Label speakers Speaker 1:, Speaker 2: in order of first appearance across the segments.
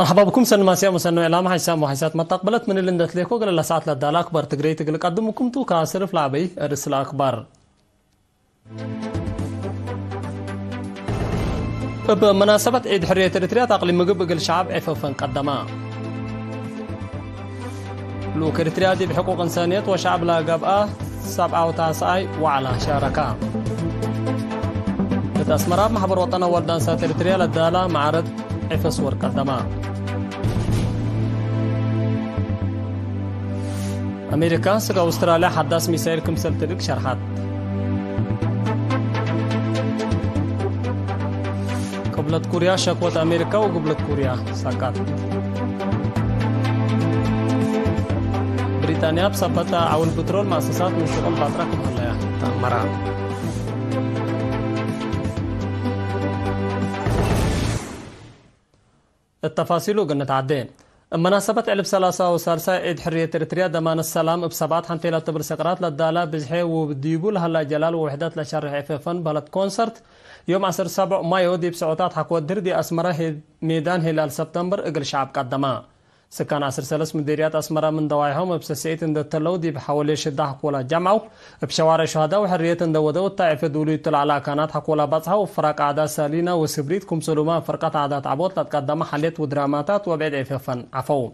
Speaker 1: مرحبا بكم سنة ماسيا مسنة إعلام حسام وحسات ما تقبلت من اللي اندت ليكو قلل لساعت للدال أكبر تقريت تقل قدمكم تو كاسرف لعبي رسل أكبر بمناسبة عيد حرية إريتريا تقليم مقب قل شعب عفوفا قدما لو إريتريا دي بحقوق إنسانية وشعب لا قبقى سبعة وتاسعي وعلى شاركة بتأسمراب محبر وطن وردان سات إريتريا للدالة معرض ورقة ورقدما Amerikaanse Australiya haddaas misail kimsaltilik شرحات قبلت كوريا شكوت أمريكا وقبلت كوريا سقط بريطانيا بسبب تعاون بترول مؤسسات من شغل فترة كمالية مرة التفاصيل وقلنا تعدين مناسبة علب 33 إد حرية إريتريا دمان السلام بسبات حنتي لا تبر سقرات للدالة بزحي وبديبول هلا جلال ووحدات لشارع عفيفان بلد كونسرت يوم عصر 7 مايو دي بسعوتات حكوة دردي أسمرة ميدان هلال سبتمبر إقل شعب قدما سكان عصر سلس مديريات أسمرا من دواعهم بسسيئت اند التلودي بحوالي شدة حقولا جمعو بشوارع شهداء وحرية اند ودو الطائفة دولي على كانت حقولا بطحة وفرق عدا سالينا وسبريت كم سلوما فرقة عادات عبوت لتقدم حليت ودراماتات وبعد عففا عفو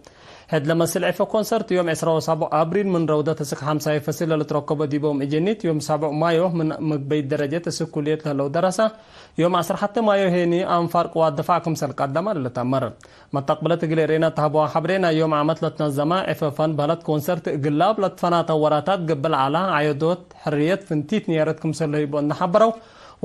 Speaker 1: هاد لما سلعفة كونسرت يوم عشرة وسبعة أبريل من رودة تسك خمسة فصل لتركب ديبهم إجنيت يوم سبعة مايو من مقبي درجة تسك كلية لو درسة يوم عشرة حتى مايو هني أم فرق دفاعكم سلق قدما لتمر ما تقبلت غيرنا تابوا حبرنا يوم عملت عمت لتنظما فن بلد كونسرت قلاب لتفنات وراتات قبل على عيودوت حرية فنتيت نيارتكم بون نحبرو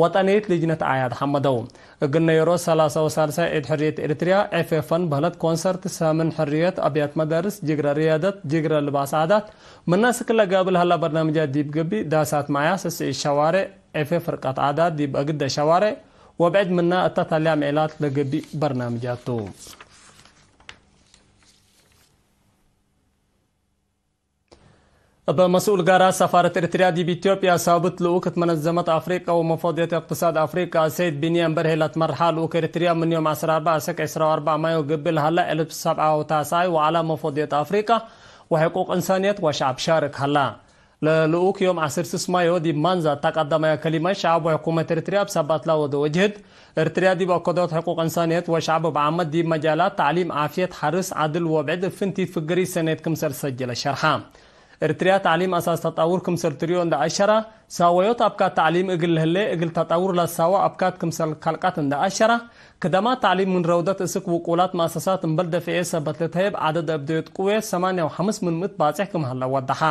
Speaker 1: ወጣኒት ልጅነት ኣያት ሓመደው እግነይሮ 33 ዒድ ሕርየት ኤርትርያ ኤፌፈን ባህለት ኮንሰርት ሰምን ሕርየት ኣብያት መደርስ ጅግረ ርያደት ጅግረ ልባሳዳት መናስ ክለ ገብል ሃላ በርናምጃ ዲብ ግቢ ዳሳት ማያ ስስዒ ሸዋሬ ኤፌ ፍርቀት ኣዳ ዲብ ኣግደ ሸዋሬ ወብዕድ ምና እተታልያ ምዕላት ለገቢእ በርናምጃቱ በመስኡል ጋራ ሰፋረት ኤርትራ ዲብ ኢትዮጵያ ሳብት منظمت افریقا አፍሪቃ مفادیت اقتصاد أفريقيا سيد بنيام برهلة مرحة لኡክ ኤርትራ ምን ዮም 14 ሰቅ 24 ማዮ ግብል ሃላ 17 ታሳይ وعلى مفوضية أفريقيا وحقوق إنسانية وشعب شارك هلا للؤوك يوم 10 سمايو دي مانزا تقدم كلمة شعب وحكومة إرتريا بسبات دو وجهد إرتريا دي بقضاء حقوق إنسانية وشعب بعمد دي مجالات تعليم عافية حرس عدل وبعد فنتي فقري سنة كمسر سجل شرحام ኤርትርያ ታዕሊም ኣሳስ ተጣውር ክምሰል ትሪዮ እንዳ ኣሸራ ሳወዮት ኣብካት ታዕሊም እግል ህሌ እግል ተጣውር ላሳዋ ኣብካት ክምሰል ካልቃት እንዳ ኣሸራ ክደማ ታዕሊም ምን ረውደት እስክ ውቁላት ማእሰሳት እምበል ደፊኤ ሰበት ልትህብ ዓደድ ኣብደዮት ቁዌ 85 ምምት ባፅሕ ክምሃለዋ ኣዳሓ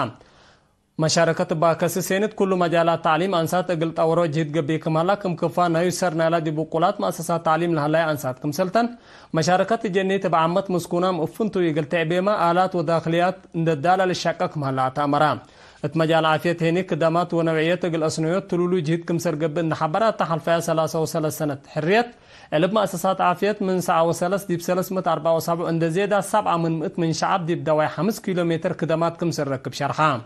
Speaker 1: مشاركة باكسي سينت كل مجاله تعليم أنسات أقل طورو جهد قبي كمالا كم كفا نايو سر نالا دي بقولات مؤسسات تعليم لهلا أنسات كم سلطن مشاركة جنة بعمت مسكونام أفنتو يقل تعبيما آلات وداخليات ندالة للشاقة كمالا تامرام اتمجال عافيت هنيك دامات ونوعيات أقل أسنويات تلولو جهد كم سر قبي نحبرات تحلفيا سلاسة وسلس سنة حريت علب مؤسسات عافيت من ساعة وسلس ديب سلس مت اربع وسبع عند زيادة سبعة من مئة من شعب ديب دواي حمس كيلومتر كدمات كم سر ركب شرحام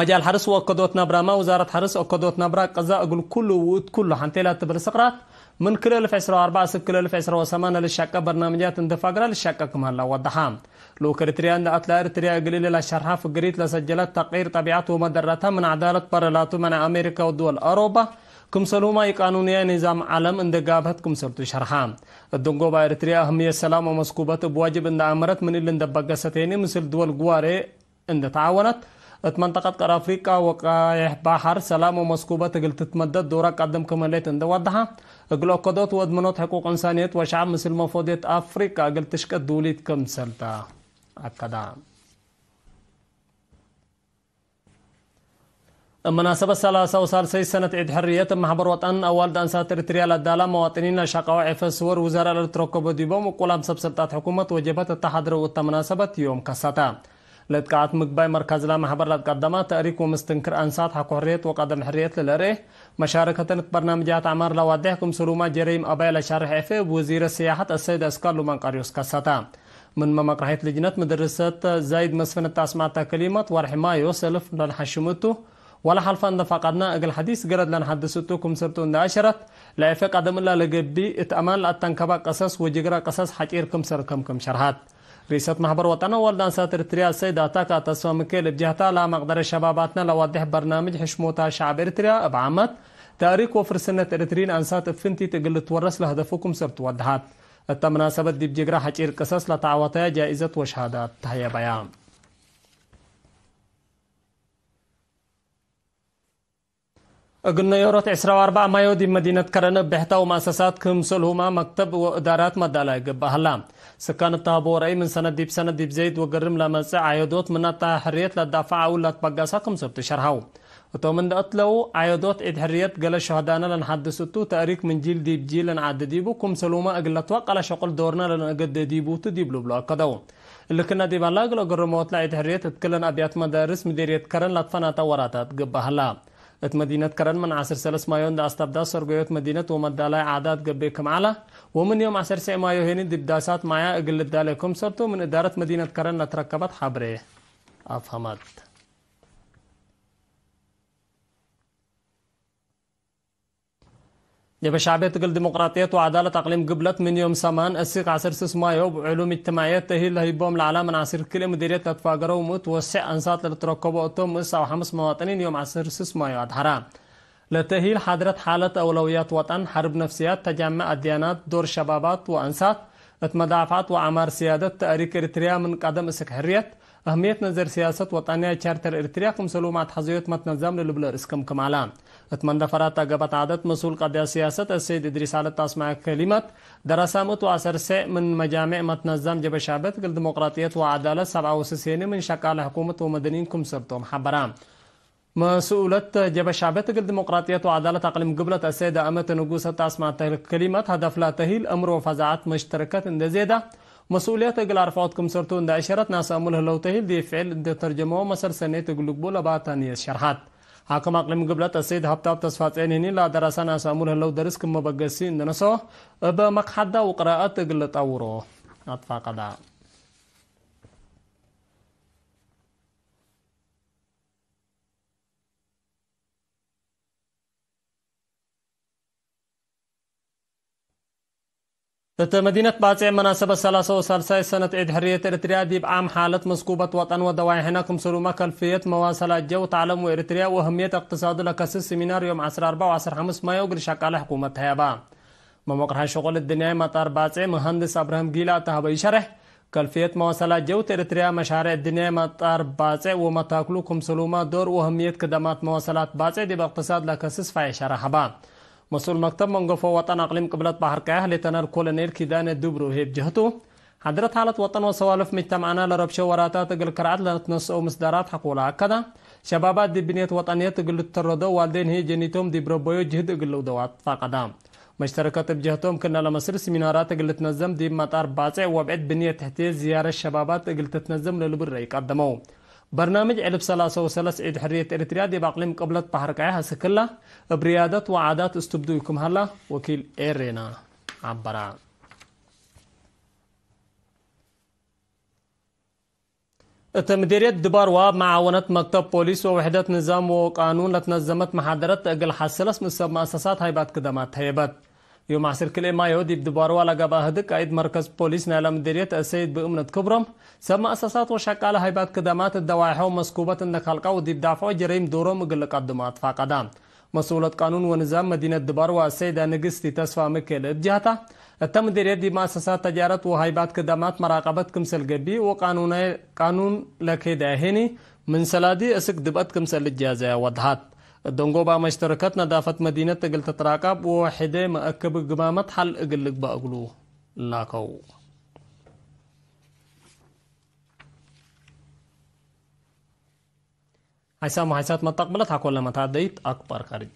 Speaker 1: مجال حرس وكدوت نبرة ما وزارة حرس وكدوت نبرة قزا أقول كله وود كله حنتي لا تبر سقرات من كل ألف عشرة أربعة سب كل ألف عشرة وثمانة للشقة برنامجات اندفاقرة للشقة كمان لا وضحام لو كريتريان دا أتلا إرتريا قليل لا شرحها فقريت لسجلت تقرير طبيعته ومدرتها من عدالة برلاتو من أمريكا ودول أوروبا كمسلوما يقانونيا نظام عالم اند قابت كمسلتو شرحام الدنقو با إرتريا أهمية السلام ومسكوبات بواجب اند أمرت من اللي اند بقستيني مثل دول قواري اند تعاونت منطقة قرافيكا وقايح بحر سلام ومسكوبة تقل تتمدد دورة قدم كمان ليت اند وضحها ود منوت حقوق إنسانية وشعب مثل مفوديت أفريقيا قلت تشكت دوليت كم سلطة أكدا مناسبة ثلاثة سي سنة عيد حرية محبر وطن أول دانسات إريتريا للدالة مواطنين شاقوا عفس ور وزارة التركوب ديبوم وقلام سبسلطات حكومة وجبت التحضر والتمناسبة يوم كساتا لتقعت مقباي مركز لا محبر لتقدمة تأريك ومستنكر أنسات حق حرية وقدم حرية للريه مشاركة برنامجات عمار لوادحكم سروما جريم أبايا لشارح إفي وزير السياحة السيد أسكار لمن قريوس كساتا من ممقرحية لجنة مدرسة زايد مسفن التاسمات كلمة ورحمة يوسف حشمتو ولا حلفا فقدنا أقل حديث قرد لن كم سبتو عشرة لا يفق عدم الله لقبي اتأمان لأتنكبا قصص وجقرا قصص حجير كم سر كم كم شرحات رئيسة محبر وطن ساتر سید والدانسات إرتريا السيدة أتاكا تسوامكي لبجهتا لا مقدر شباباتنا لوضح برنامج حشموتا شعب ابعمت بعامات و وفرسنة إرترين أنسات فنتی تقل تورس له لهدفكم سبت وضحات التمناسبة دي بجيغرا حجير قصص لتعواتيا جائزة وشهادات تهيا بيان قلنيورت عسرة واربع مايو دي مدينة كرن بحتا ومؤسسات كم سلهما مكتب وإدارات مدالا قبهلا سكان تابو رأي من سنة ديب سنة ديب زيد وقرم لما عيودوت من التحريات للدافع ولا تبقاسا كم سبت شرهو እቶም እንደቀትለው ዓየዶት ኢድ ሕርየት ገለ ሸህዳና ለንሓድስቱ ተእሪክ ምንጂል ዲብጂ ለንዓደዲቡ ከም ሰሉማ እግለቷ ቃላ ሸቆል ዶርና ለንገደዲቡቱ ዲብሉ ብሎ ኣከደው እልክና ዲባላ ገለ ገረመወትላ ኢድ ሕርየት እትክለን مدارس መዳርስ ምዴርየት ከረን ላትፈናታ ወራታት ግባህላ ات مدينه كرن من عصر سلس مايون دا استاب دا سرگويت مدينه ومد دالاي عادات قبه كمعلا ومن يوم عصر سي مايو هيني دب مايا اقل دالي سرتو من ادارة مدينه كرن نتركبت حبره افهمت يبشعب تقل ديمقراطية وعدالة أقليم قبلت من يوم سمان السيق عصير سيس مايوب علوم اجتماعية تهيل له يبوم العلامة عصير كل مديرية تتفاقر وموت وسع أنصات للتركب وطوم مسا وحمس مواطنين يوم عصير سيس مايوب أدهرا لتهيل حضرة حالة أولويات وطن حرب نفسيات تجمع أديانات دور شبابات وأنصات اتمدافعات وعمار سيادة تأريك إريتريا من قدم اسك حريت أهمية نظر سياسة وطنية شارتر إريتريا كم سلومات حزيوت متنظام للبلر اسكم كمالان اتمند فرات قبط عادت مسؤول قضاء سياسة السيد إدريس على تسمع كلمات درسامت وأسر سي من مجامع متنظم جبه شعبت قل ديمقراطية وعدالة 67 من شقال حكومة ومدنين كم سبتهم حبرام مسؤولت جبه شعبة تقل ديمقراطية وعدالة أقليم قبلة السيدة أمة نقوسة تسمع كلمات هدف لا تهيل أمر وفزعات مشتركة إن زيادة مسؤولية عرفات عرفاتكم سرتون دا أشارت ناس امول هلو تهيل دي فعل دي ترجمه مسر سنة تقل قبولة باتانية شرحات حاكم أقليم قبلة السيد هبتاب تسفات عينيني لا درسانا سامور هلو درس كما بقسين دنسو بمقحدة وقراءات قلت أورو أطفاق دا مدينة باطع مناسبة 33 سنة عيد حرية إريتريا دي بعام حالة مسكوبة وطن ودواعي هناكم سلوما كلفية مواصلة جو تعلم إريتريا وأهمية اقتصاد لكاس السيمينار يوم 10 و 10 5 مايو قل شقالة حكومة هيابا مموقع شغل الدنيا مطار باطع مهندس أبراهيم جيلا تهبي شرح كلفية مواصلة جو إريتريا مشاريع الدنيا مطار باطع ومتاكلوكم سلوما دور وأهمية خدمات مواصلات باطع دي باقتصاد لكاس فاي شرحبا مسؤول مكتب منغول وطن أقليم قبلة بحر لتنر كولنير كيدان دوبرو هيب جهتو حضرت حالت وطن وسوالف مجتمعنا لربشة وراتا تقل لنتنس أو مصدرات حقولا أكدا شبابات دي بنية وطنية تقل التردو والدين هي جنيتوم دي بربويو جهد قلو دوات فاقدام مشتركة بجهتهم كنا لمصر سمينارات قل تنظم دي مطار باطع وبعد بنية تحتيل زيارة الشبابات قل تتنظم للبر قدمو برنامج علب سلاسة وسلاس عيد حرية إريتريا دي قبلت قبلة بحركة هسكلا بريادات وعادات استبدوكم هلا وكيل إيرينا عبرا التمديرية دبار واب معاونة مكتب بوليس ووحدات نظام وقانون لتنظمت محاضرات أقل حسلس من مؤسسات هيبات كدمات هيبات یو معصر کلی ما معاصر اید مرکز بدباروالا قبا مدیریت اسید مركز امنت کبرم السيد مؤسسات و سما أساسات وشكالة هيبات قدامات الدواعي مسكوبة انك حلقة وديب دافعو جريم دورو مقلق قدمات فاقدان مسئولت قانون و ونظام مدينة دباروا اسید نگستی تسفى مکل ادجاتا التم مدیریت دي مؤسسات تجارت تجارة وهيبات خدمات مراقبة كمسل قبي وقانون قانون لكي داهيني من سلادی سلادي اسك دبت جازه و دهات dongoba mashtarakat ነዳፈት መዲነት እግል ተጠራቃብ ወሕዴ መአከብ ግማመት ሐል እግልግ በእግሉ ላከው ሓይሳ ማሓይሳት መጣቅብለት ሓኮለመታደይት ኣክባር ካርጅ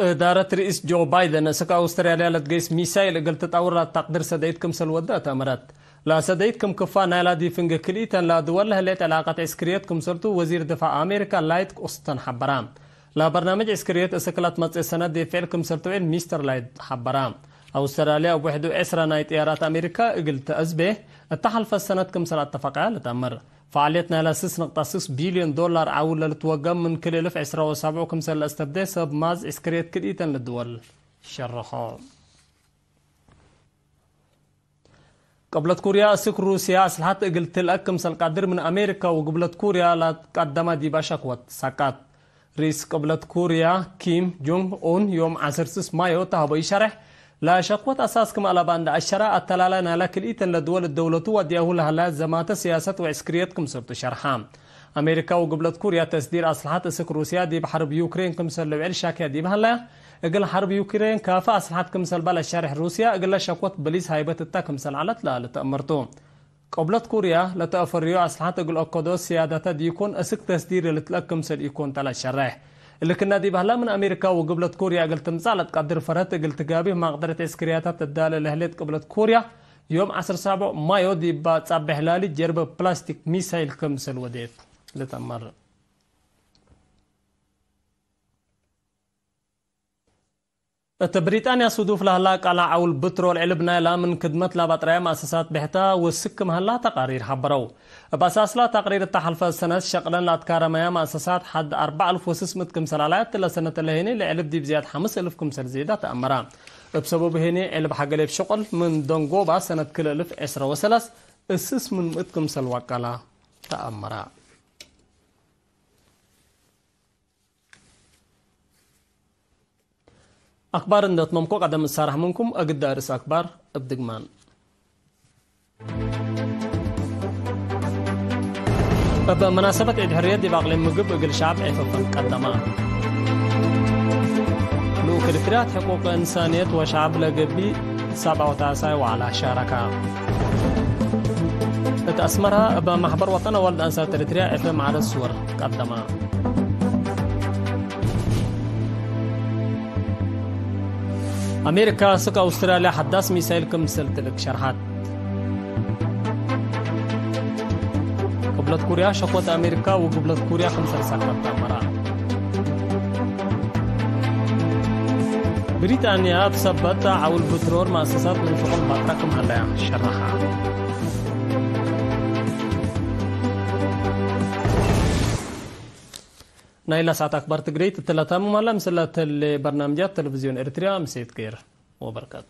Speaker 1: دارت رئيس جو بايدن سكا أستراليا لتقيس ميسايل قلت تطور تقدر سديتكم سلودات تامرات لا سديتكم كفا نالا دي فنغ كليتن لا دول دولها علاقات علاقة عسكريتكم سلطو وزير دفاع أمريكا لايت قصتن حبرام لا برنامج عسكريات اسكلات مات السنة دي فعلكم سرتو ميستر لايت حبرام أستراليا ኣብ ውሕዱ نايت إيارات أمريكا ኣሜሪካ እግል ተአዝቤህ እተሓልፈ ሰነት ክም ስለ ኣተፈቅዐ ልተኣምር فعاليتنا على سس نقطة سس بليون دولار عول لتوقم من كل الف عسرة وسبعة وكم سنة استبدأ سب ماز إسكريت كريتا للدول شرخا قبلت كوريا سك روسيا أسلحة إقل تلأكم سلقدر من أمريكا وقبلت كوريا لا تقدم دي باشاكوات ساكات رئيس قبلت كوريا كيم جونغ أون يوم 10 مايو تهبي شرح لا شقوت اساس كما ئەلباندا ئەشرا ئەتەلالە نالاکردئیتن لە دووە لدول و وديه لها هەلات زەماتە سیاست و ئەسکرێت کم سرت شەرحام. ئەمریکا و كوريا تصدير أسلحة سك روسيا دي بحرب يوكرين كم سر لو شاكيا دي بهلا اقل حرب يوكرين كافة أسلحة كم سر بلا شرح روسيا اقل شقوت بليس هيبه التا كم سر علت لا لتأمرتو قبلت كوريا لتأفريو أسلحة اقل أكدو سيادة دي يكون أسك تصدير لتلك كم سر يكون تلا شرح لكن بهلا من أمريكا وقبلة كوريا قلت مصالة تقدر فرت قلت قابيه ما قدرت إسكرياتات تدال لهليت قبلة كوريا يوم عصر سابع ما يودي بات تصبح لالي جرب بلاستيك ميسايل كمسل وديت لتمر እታ ብሪጣንያ ስዱፍ ላህላ ቃልዕ ዓውል ብትሮል ዕልብ ናይ ላምን ክድመት ላብ ኣጥራያ ማእሰሳት ብሕታ ወስክ ምህላ ተቃሪር ሃበረው ኣብ ኣሳስላ ተቕሪር እተሓልፈ ሰነት ሸቕለን ላትካረመያ ማእሰሳት ሓድ 4,000 ወስስ ምት ክምሰላላያት ለሰነተ ለሄኒ ልዕልብ ዲብዝያት 5,000 ክምሰል ዜዳ ተኣመራ ኣብ ሰበብ ሄኒ ዕልብ ሓገሌብ ሸቆል ምን ዶንጎባ ሰነት 2,023 እስስ ምን ምእት ክምሰል ዋቃላ ተኣመራ أخبار ممكو قدم السارح منكم أقد دارس أخبار أبدقمان بمناسبة عيد حرية دي باقلين مقب أقل شعب عففا قدما لوكركرات حقوق إنسانية وشعب لقبي سبعة وتاسع وعلى شاركة تأسمرها بمحبر وطن والد أنسى تريتريا إفهم على الصور قدما أمريكا سكا أستراليا حداس ميسايل كم سلتلك شرحات قبلت كوريا شقوة أمريكا وقبلت كوريا خمسة سقطت مرة بريطانيا تثبت عول بترول مؤسسات من شغل بطرقم على شرحات ናይ ላሳት ኣክባር ትግረይ ትትለታሙ ማላ ምስላተለ በርናምጃት ቴሌቪዥን ኤርትራ ምስት ገይረ ወበረካቱ